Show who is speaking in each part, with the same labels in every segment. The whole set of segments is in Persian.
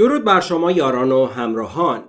Speaker 1: درود بر شما یاران و همراهان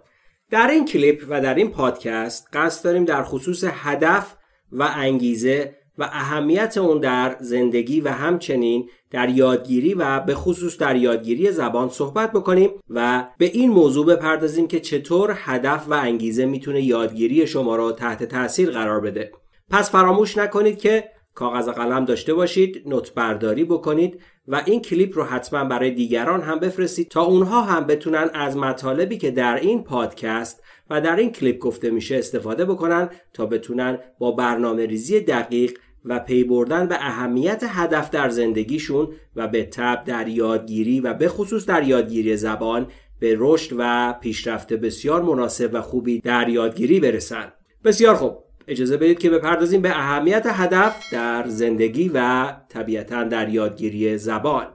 Speaker 1: در این کلیپ و در این پادکست قصد داریم در خصوص هدف و انگیزه و اهمیت اون در زندگی و همچنین در یادگیری و به خصوص در یادگیری زبان صحبت بکنیم و به این موضوع بپردازیم که چطور هدف و انگیزه میتونه یادگیری شما را تحت تاثیر قرار بده پس فراموش نکنید که کاغذ قلم داشته باشید نوت برداری بکنید و این کلیپ رو حتما برای دیگران هم بفرستید تا اونها هم بتونن از مطالبی که در این پادکست و در این کلیپ گفته میشه استفاده بکنن تا بتونن با برنامه ریزی دقیق و پی بردن به اهمیت هدف در زندگیشون و به تب در یادگیری و به خصوص در یادگیری زبان به رشد و پیشرفت بسیار مناسب و خوبی در یادگیری برسن بسیار خوب اجازه بدید که بپردازیم به اهمیت هدف در زندگی و طبیعتا در یادگیری زبان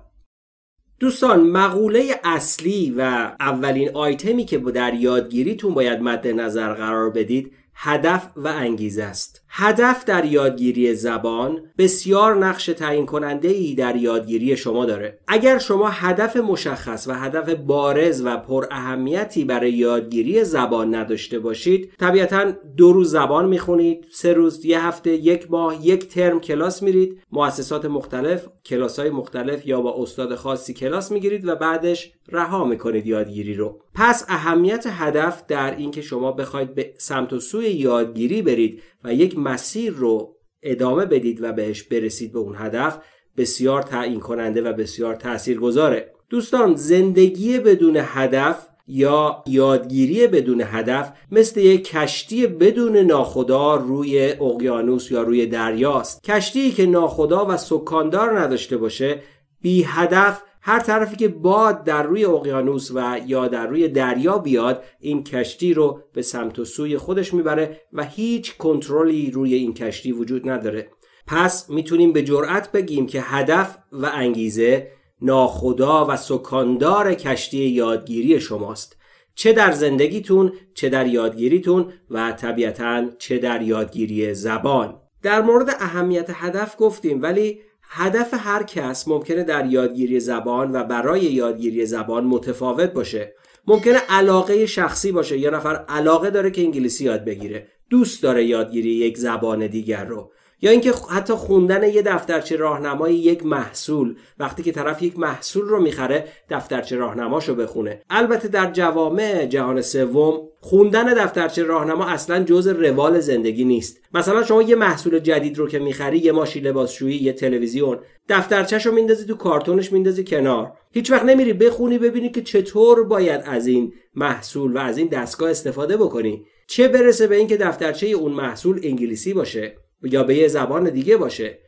Speaker 1: دوستان مقوله اصلی و اولین آیتمی که در یادگیریتون باید مد نظر قرار بدید هدف و انگیزه است هدف در یادگیری زبان بسیار نقش تعیین کننده ای در یادگیری شما داره اگر شما هدف مشخص و هدف بارز و پر اهمیتی برای یادگیری زبان نداشته باشید طبیعتا دو روز زبان میخونید سه روز یه هفته یک ماه یک ترم کلاس میرید مؤسسات مختلف کلاس های مختلف یا با استاد خاصی کلاس میگیرید و بعدش رها میکنید یادگیری رو پس اهمیت هدف در اینکه شما بخواید به سمت و سوی یادگیری برید و یک مسیر رو ادامه بدید و بهش برسید به اون هدف بسیار تعیین کننده و بسیار تأثیر گذاره دوستان زندگی بدون هدف یا یادگیری بدون هدف مثل یک کشتی بدون ناخدا روی اقیانوس یا روی دریاست کشتی که ناخدا و سکاندار نداشته باشه بی هدف هر طرفی که باد در روی اقیانوس و یا در روی دریا بیاد این کشتی رو به سمت و سوی خودش میبره و هیچ کنترلی روی این کشتی وجود نداره پس میتونیم به جرأت بگیم که هدف و انگیزه ناخدا و سکاندار کشتی یادگیری شماست چه در زندگیتون چه در یادگیریتون و طبیعتا چه در یادگیری زبان در مورد اهمیت هدف گفتیم ولی هدف هر کس ممکنه در یادگیری زبان و برای یادگیری زبان متفاوت باشه ممکنه علاقه شخصی باشه یا نفر علاقه داره که انگلیسی یاد بگیره دوست داره یادگیری یک زبان دیگر رو یا اینکه حتی خوندن یه دفترچه راهنمای یک محصول وقتی که طرف یک محصول رو میخره دفترچه راهنماشو بخونه البته در جوامع جهان سوم خوندن دفترچه راهنما اصلا جز روال زندگی نیست مثلا شما یه محصول جدید رو که میخری یه ماشین لباسشویی یه تلویزیون دفترچهش رو میندازی تو کارتونش میندازی کنار هیچ وقت نمیری بخونی ببینی که چطور باید از این محصول و از این دستگاه استفاده بکنی چه برسه به اینکه دفترچه اون محصول انگلیسی باشه یا به یه زبان دیگه باشه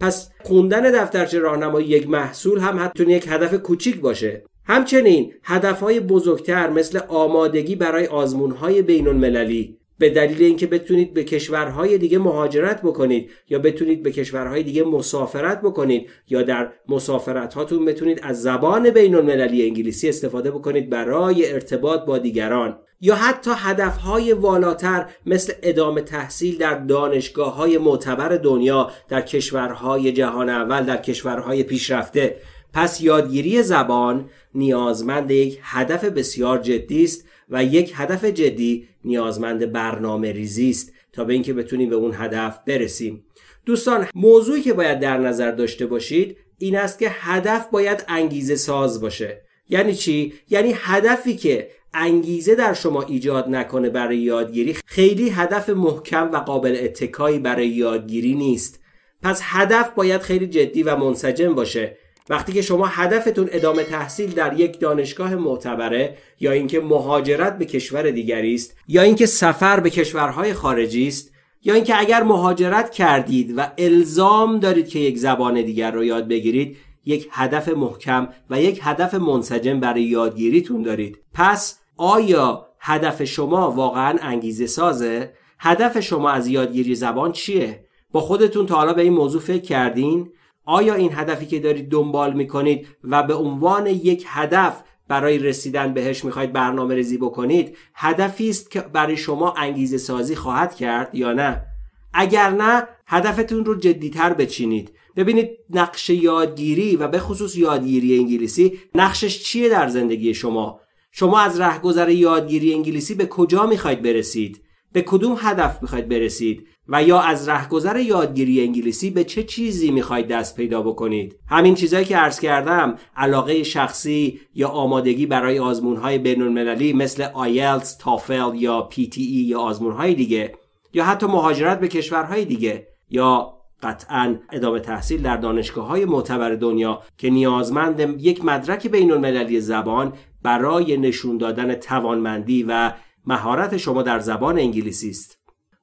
Speaker 1: پس خوندن دفترچه راهنمایی یک محصول هم حتی یک هدف کوچیک باشه همچنین هدفهای بزرگتر مثل آمادگی برای آزمونهای بین المللی به دلیل اینکه بتونید به کشورهای دیگه مهاجرت بکنید یا بتونید به کشورهای دیگه مسافرت بکنید یا در مسافرت هاتون بتونید از زبان بین المللی انگلیسی استفاده بکنید برای ارتباط با دیگران یا حتی هدفهای والاتر مثل ادامه تحصیل در دانشگاه های معتبر دنیا در کشورهای جهان اول در کشورهای پیشرفته پس یادگیری زبان نیازمند یک هدف بسیار جدی است و یک هدف جدی نیازمند برنامه ریزی است تا به اینکه بتونیم به اون هدف برسیم دوستان موضوعی که باید در نظر داشته باشید این است که هدف باید انگیزه ساز باشه یعنی چی یعنی هدفی که انگیزه در شما ایجاد نکنه برای یادگیری خیلی هدف محکم و قابل اتکایی برای یادگیری نیست پس هدف باید خیلی جدی و منسجم باشه وقتی که شما هدفتون ادامه تحصیل در یک دانشگاه معتبره یا اینکه مهاجرت به کشور دیگری است یا اینکه سفر به کشورهای خارجی است یا اینکه اگر مهاجرت کردید و الزام دارید که یک زبان دیگر رو یاد بگیرید یک هدف محکم و یک هدف منسجم برای یادگیریتون دارید پس آیا هدف شما واقعا انگیزه سازه هدف شما از یادگیری زبان چیه با خودتون تا حالا به این موضوع فکر کردین آیا این هدفی که دارید دنبال میکنید و به عنوان یک هدف برای رسیدن بهش میخواید برنامه ریزی بکنید هدفی است که برای شما انگیزه سازی خواهد کرد یا نه اگر نه هدفتون رو جدیتر بچینید ببینید نقش یادگیری و به خصوص یادگیری انگلیسی نقشش چیه در زندگی شما شما از رهگذر یادگیری انگلیسی به کجا میخواید برسید به کدوم هدف میخواید برسید و یا از رهگذر یادگیری انگلیسی به چه چیزی میخواید دست پیدا بکنید همین چیزهایی که عرض کردم علاقه شخصی یا آمادگی برای آزمونهای بین مثل آیلتس، تافل یا PTE یا آزمونهای دیگه یا حتی مهاجرت به کشورهای دیگه یا قطعا ادامه تحصیل در دانشگاه های معتبر دنیا که نیازمند یک مدرک بین المللی زبان برای نشون دادن توانمندی و مهارت شما در زبان انگلیسی است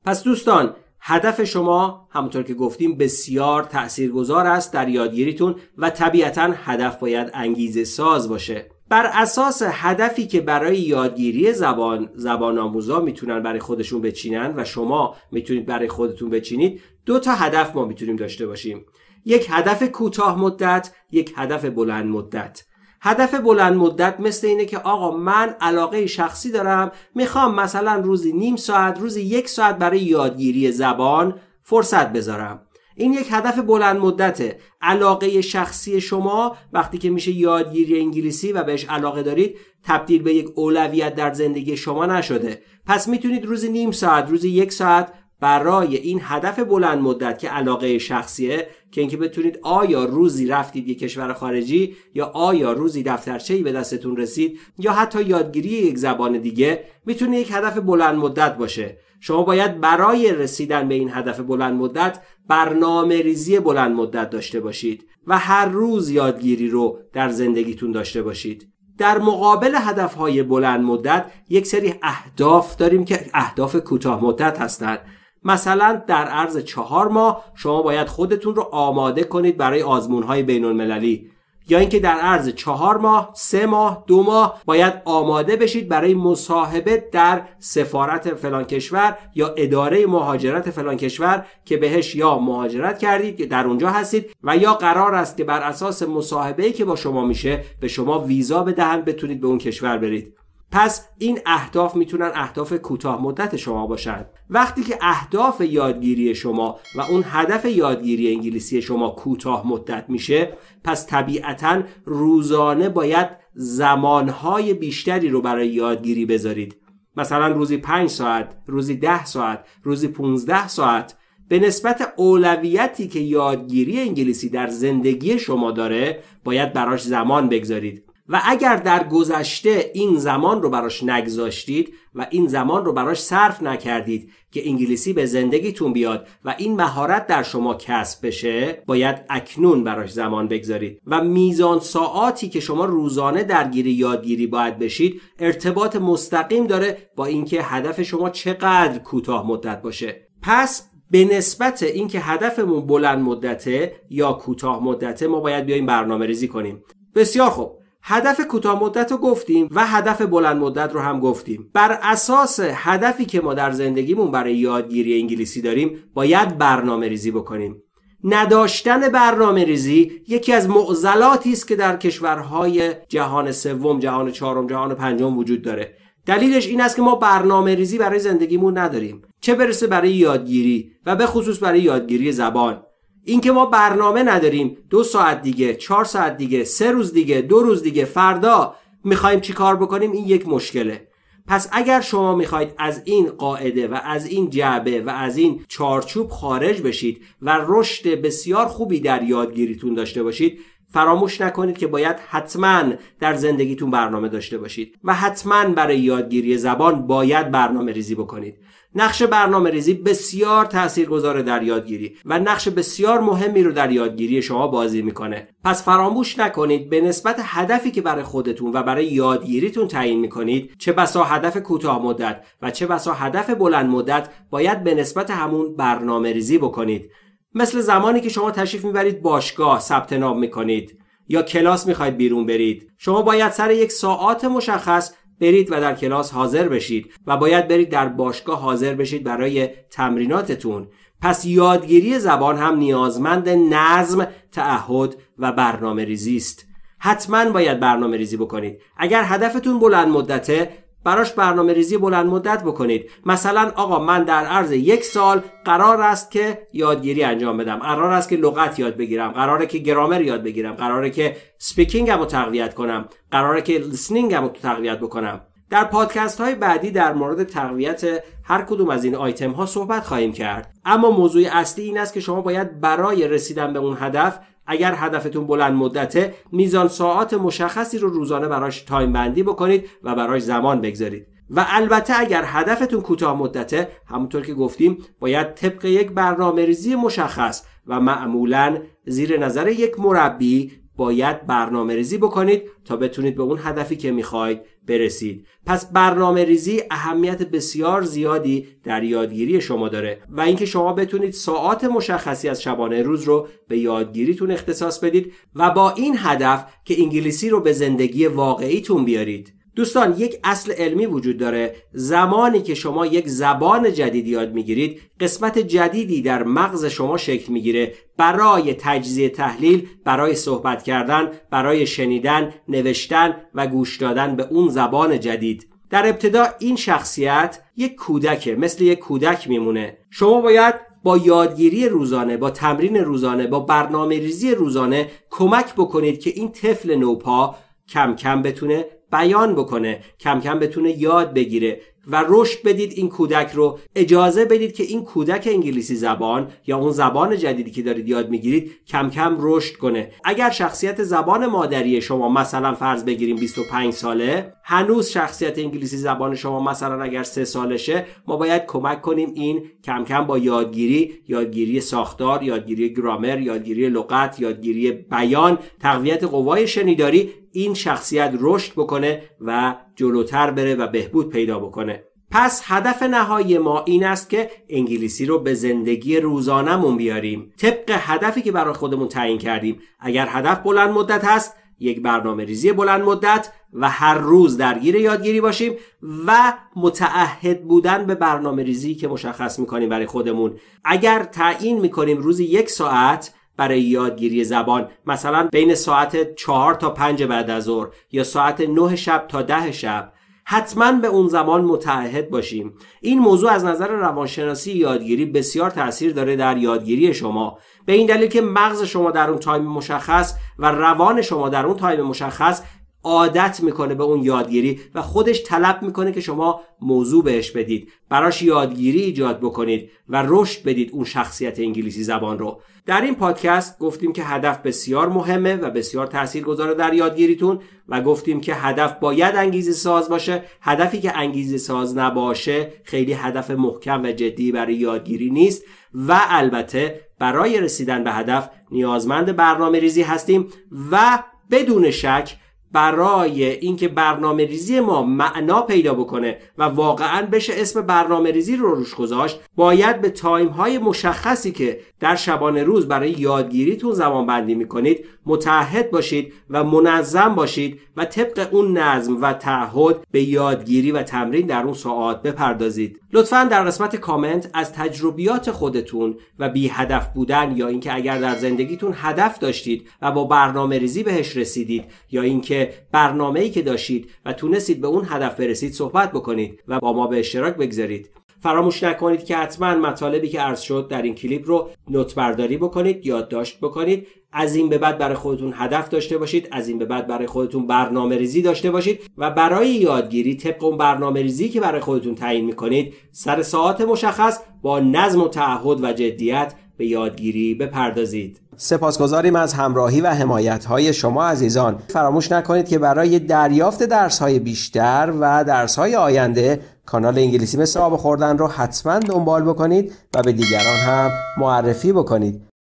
Speaker 1: پس دوستان هدف شما همونطور که گفتیم بسیار تاثیرگذار است در یادگیریتون و طبیعتا هدف باید انگیزه ساز باشه بر اساس هدفی که برای یادگیری زبان زبان آموزا میتونن برای خودشون بچینن و شما میتونید برای خودتون بچینید دو تا هدف ما میتونیم داشته باشیم یک هدف کوتاه مدت یک هدف بلند مدت هدف بلند مدت مثل اینه که آقا من علاقه شخصی دارم میخوام مثلا روزی نیم ساعت روزی یک ساعت برای یادگیری زبان فرصت بذارم این یک هدف بلند مدته علاقه شخصی شما وقتی که میشه یادگیری انگلیسی و بهش علاقه دارید تبدیل به یک اولویت در زندگی شما نشده پس میتونید روزی نیم ساعت روزی یک ساعت برای این هدف بلند مدت که علاقه شخصیه که اینکه بتونید آیا روزی رفتید یک کشور خارجی یا آیا روزی دفترچه‌ای به دستتون رسید یا حتی یادگیری یک زبان دیگه میتونه یک هدف بلند مدت باشه شما باید برای رسیدن به این هدف بلند مدت برنامه ریزی بلند مدت داشته باشید و هر روز یادگیری رو در زندگیتون داشته باشید در مقابل هدفهای بلند مدت یک سری اهداف داریم که اهداف کوتاه مدت هستند مثلا در عرض چهار ماه شما باید خودتون رو آماده کنید برای آزمون های بین المللی یا اینکه در عرض چهار ماه، سه ماه، دو ماه باید آماده بشید برای مصاحبه در سفارت فلان کشور یا اداره مهاجرت فلان کشور که بهش یا مهاجرت کردید که در اونجا هستید و یا قرار است که بر اساس مصاحبه که با شما میشه به شما ویزا بدهند بتونید به اون کشور برید پس این اهداف میتونن اهداف کوتاه مدت شما باشند. وقتی که اهداف یادگیری شما و اون هدف یادگیری انگلیسی شما کوتاه مدت میشه پس طبیعتا روزانه باید زمانهای بیشتری رو برای یادگیری بذارید مثلا روزی 5 ساعت، روزی 10 ساعت، روزی 15 ساعت به نسبت اولویتی که یادگیری انگلیسی در زندگی شما داره باید براش زمان بگذارید و اگر در گذشته این زمان رو براش نگذاشتید و این زمان رو براش صرف نکردید که انگلیسی به زندگیتون بیاد و این مهارت در شما کسب بشه باید اکنون براش زمان بگذارید و میزان ساعاتی که شما روزانه درگیر یادگیری باید بشید ارتباط مستقیم داره با اینکه هدف شما چقدر کوتاه مدت باشه پس به نسبت اینکه هدفمون بلند مدته یا کوتاه مدته ما باید بیایم برنامه ریزی کنیم بسیار خوب هدف کوتاه مدت رو گفتیم و هدف بلند مدت رو هم گفتیم بر اساس هدفی که ما در زندگیمون برای یادگیری انگلیسی داریم باید برنامه ریزی بکنیم نداشتن برنامه ریزی یکی از معضلاتی است که در کشورهای جهان سوم، جهان چهارم، جهان پنجم وجود داره. دلیلش این است که ما برنامه ریزی برای زندگیمون نداریم. چه برسه برای یادگیری و به خصوص برای یادگیری زبان. اینکه ما برنامه نداریم دو ساعت دیگه چهار ساعت دیگه سه روز دیگه دو روز دیگه فردا میخوایم چی کار بکنیم این یک مشکله پس اگر شما میخواید از این قاعده و از این جعبه و از این چارچوب خارج بشید و رشد بسیار خوبی در یادگیریتون داشته باشید فراموش نکنید که باید حتما در زندگیتون برنامه داشته باشید و حتما برای یادگیری زبان باید برنامه ریزی بکنید نقش برنامه ریزی بسیار گذاره در یادگیری و نقش بسیار مهمی رو در یادگیری شما بازی میکنه پس فراموش نکنید به نسبت هدفی که برای خودتون و برای یادگیریتون تعیین میکنید چه بسا هدف کوتاه مدت و چه بسا هدف بلند مدت باید به نسبت همون برنامه ریزی بکنید مثل زمانی که شما تشریف میبرید باشگاه ثبت نام میکنید یا کلاس میخواید بیرون برید شما باید سر یک ساعت مشخص برید و در کلاس حاضر بشید و باید برید در باشگاه حاضر بشید برای تمریناتتون پس یادگیری زبان هم نیازمند نظم، تعهد و برنامه ریزی است. حتما باید برنامه ریزی بکنید. اگر هدفتون بلند مدته براش برنامه ریزی بلند مدت بکنید مثلا آقا من در عرض یک سال قرار است که یادگیری انجام بدم قرار است که لغت یاد بگیرم قراره که گرامر یاد بگیرم قراره که سپیکینگم رو تقویت کنم قراره که لسنینگم رو تقویت بکنم در پادکست های بعدی در مورد تقویت هر کدوم از این آیتم ها صحبت خواهیم کرد اما موضوع اصلی این است که شما باید برای رسیدن به اون هدف اگر هدفتون بلند مدته میزان ساعت مشخصی رو روزانه براش تایم بندی بکنید و براش زمان بگذارید و البته اگر هدفتون کوتاه مدته همونطور که گفتیم باید طبق یک برنامه ریزی مشخص و معمولا زیر نظر یک مربی باید برنامه ریزی بکنید تا بتونید به اون هدفی که میخواید برسید پس برنامه ریزی اهمیت بسیار زیادی در یادگیری شما داره و اینکه شما بتونید ساعات مشخصی از شبانه روز رو به یادگیریتون اختصاص بدید و با این هدف که انگلیسی رو به زندگی واقعیتون بیارید دوستان یک اصل علمی وجود داره زمانی که شما یک زبان جدید یاد میگیرید قسمت جدیدی در مغز شما شکل میگیره برای تجزیه تحلیل برای صحبت کردن برای شنیدن نوشتن و گوش دادن به اون زبان جدید در ابتدا این شخصیت یک کودکه مثل یک کودک میمونه شما باید با یادگیری روزانه با تمرین روزانه با برنامه ریزی روزانه کمک بکنید که این طفل نوپا کم کم بتونه بیان بکنه کم کم بتونه یاد بگیره و رشد بدید این کودک رو اجازه بدید که این کودک انگلیسی زبان یا اون زبان جدیدی که دارید یاد میگیرید کم کم رشد کنه اگر شخصیت زبان مادری شما مثلا فرض بگیریم 25 ساله هنوز شخصیت انگلیسی زبان شما مثلا اگر 3 سالشه ما باید کمک کنیم این کم کم با یادگیری یادگیری ساختار یادگیری گرامر یادگیری لغت یادگیری بیان تقویت قوای شنیداری این شخصیت رشد بکنه و جلوتر بره و بهبود پیدا بکنه پس هدف نهایی ما این است که انگلیسی رو به زندگی روزانمون بیاریم طبق هدفی که برای خودمون تعیین کردیم اگر هدف بلند مدت هست یک برنامه ریزی بلند مدت و هر روز درگیر یادگیری باشیم و متعهد بودن به برنامه ریزی که مشخص میکنیم برای خودمون اگر تعیین میکنیم روزی یک ساعت برای یادگیری زبان مثلا بین ساعت 4 تا پنج بعد از ظهر یا ساعت 9 شب تا ده شب حتما به اون زمان متعهد باشیم این موضوع از نظر روانشناسی یادگیری بسیار تاثیر داره در یادگیری شما به این دلیل که مغز شما در اون تایم مشخص و روان شما در اون تایم مشخص عادت میکنه به اون یادگیری و خودش طلب میکنه که شما موضوع بهش بدید براش یادگیری ایجاد بکنید و رشد بدید اون شخصیت انگلیسی زبان رو در این پادکست گفتیم که هدف بسیار مهمه و بسیار گذاره در یادگیریتون و گفتیم که هدف باید انگیزه ساز باشه هدفی که انگیزه ساز نباشه خیلی هدف محکم و جدی برای یادگیری نیست و البته برای رسیدن به هدف نیازمند برنامه ریزی هستیم و بدون شک برای اینکه برنامه ریزی ما معنا پیدا بکنه و واقعا بشه اسم برنامه ریزی رو روش گذاشت باید به تایم های مشخصی که در شبانه روز برای یادگیریتون زمان بندی میکنید متحد باشید و منظم باشید و طبق اون نظم و تعهد به یادگیری و تمرین در اون ساعات بپردازید لطفا در قسمت کامنت از تجربیات خودتون و بی هدف بودن یا اینکه اگر در زندگیتون هدف داشتید و با برنامه ریزی بهش رسیدید یا اینکه برنامه ای که داشتید و تونستید به اون هدف برسید صحبت بکنید و با ما به اشتراک بگذارید فراموش نکنید که حتما مطالبی که عرض شد در این کلیپ رو نوت برداری بکنید یادداشت بکنید از این به بعد برای خودتون هدف داشته باشید از این به بعد برای خودتون برنامه ریزی داشته باشید و برای یادگیری طبق اون برنامه ریزی که برای خودتون تعیین میکنید سر ساعت مشخص با نظم و تعهد و جدیت به یادگیری بپردازید سپاسگزاریم از همراهی و حمایت شما عزیزان فراموش نکنید که برای دریافت درس بیشتر و درس آینده کانال انگلیسی مثل آب خوردن رو حتما دنبال بکنید و به دیگران هم معرفی بکنید